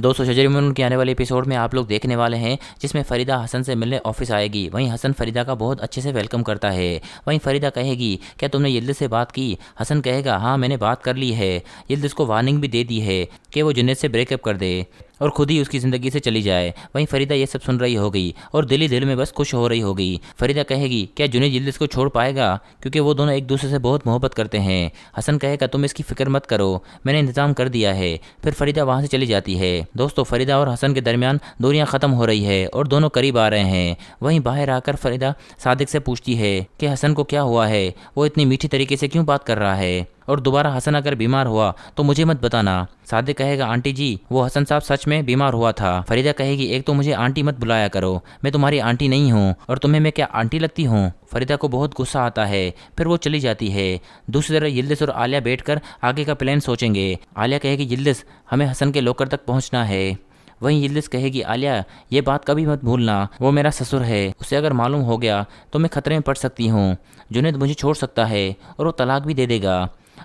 दोस्तों शजरी उमन के आने वाले एपिसोड में आप लोग देखने वाले हैं जिसमें फरीदा हसन से मिलने ऑफिस आएगी वहीं हसन फरीदा का बहुत अच्छे से वेलकम करता है वहीं फरीदा कहेगी क्या तुमने यिल्दिस से बात की हसन कहेगा हाँ मैंने बात कर ली है यद उसको वार्निंग भी दे दी है कि वो जुनेद से ब्रेकअप कर दे और खुद ही उसकी ज़िंदगी से चली जाए वहीं फरीदा ये सब सुन रही हो गई और दिली दिल में बस खुश हो रही हो गई फरीदा कहेगी क्या जुनी जल्द इसको छोड़ पाएगा क्योंकि वो दोनों एक दूसरे से बहुत मोहब्बत करते हैं हसन कहेगा तुम इसकी फ़िक्र मत करो मैंने इंतज़ाम कर दिया है फिर फरीदा वहाँ से चली जाती है दोस्तों फरीदा और हसन के दरमियान दूरियाँ ख़त्म हो रही है और दोनों करीब आ रहे हैं वहीं बाहर आकर फरीदा सादिक से पूछती है कि हसन को क्या हुआ है वो इतनी मीठी तरीके से क्यों बात कर रहा है और दोबारा हसन अगर बीमार हुआ तो मुझे मत बताना सादिक कहेगा आंटी जी वो हसन साहब सच में बीमार हुआ था फरीदा कहेगी एक तो मुझे आंटी मत बुलाया करो मैं तुम्हारी आंटी नहीं हूँ और तुम्हें मैं क्या आंटी लगती हूँ फरीदा को बहुत गुस्सा आता है फिर वो चली जाती है दूसरी तरह यिल्दिस और आलिया कर आगे का प्लान सोचेंगे आलिया कहेगी यिल्दिस हमें हसन के लोकर तक पहुँचना है वहीं यिल्दिस कहेगी आलिया ये बात कभी मत भूलना वो मेरा ससुर है उसे अगर मालूम हो गया तो मैं खतरे में पड़ सकती हूँ जुनेद मुझे छोड़ सकता है और वो तलाक भी दे देगा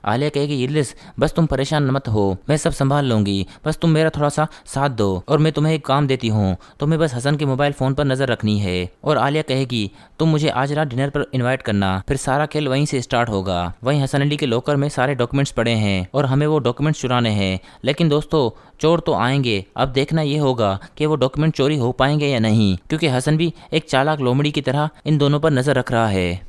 आलिया कहेगी इलिस बस तुम परेशान मत हो मैं सब संभाल लूंगी बस तुम मेरा थोड़ा सा साथ दो और मैं तुम्हें एक काम देती हूँ तुम्हें बस हसन के मोबाइल फ़ोन पर नज़र रखनी है और आलिया कहेगी तुम मुझे आज रात डिनर पर इन्वाइट करना फिर सारा खेल वहीं से स्टार्ट होगा वहीं हसन अली के लॉकर में सारे डॉक्यूमेंट्स पड़े हैं और हमें वो डॉक्यूमेंट्स चुराने हैं लेकिन दोस्तों चोर तो आएंगे अब देखना ये होगा कि वो डॉक्यूमेंट चोरी हो पाएंगे या नहीं क्योंकि हसन भी एक चालाक लोमड़ी की तरह इन दोनों पर नज़र रख रहा है